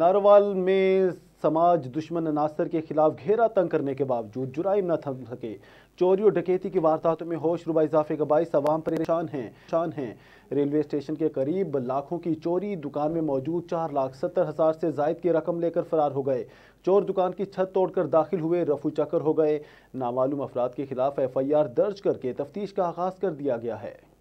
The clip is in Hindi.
नारोवाल में समाज दुश्मन अनासर के खिलाफ घेरा तंग करने के बावजूद जुराइम न थम सके चोरी और डकैती की वारदातों में होश रुबा इजाफे का बायस आवाम परेशान हैं शान हैं रेलवे स्टेशन के करीब लाखों की चोरी दुकान में मौजूद चार लाख सत्तर हज़ार से जायद की रकम लेकर फरार हो गए चोर दुकान की छत तोड़कर दाखिल हुए रफू चक्कर हो गए नामालूम अफराद के खिलाफ एफ आई आर दर्ज करके तफ्तीश का आगाज़ कर दिया गया है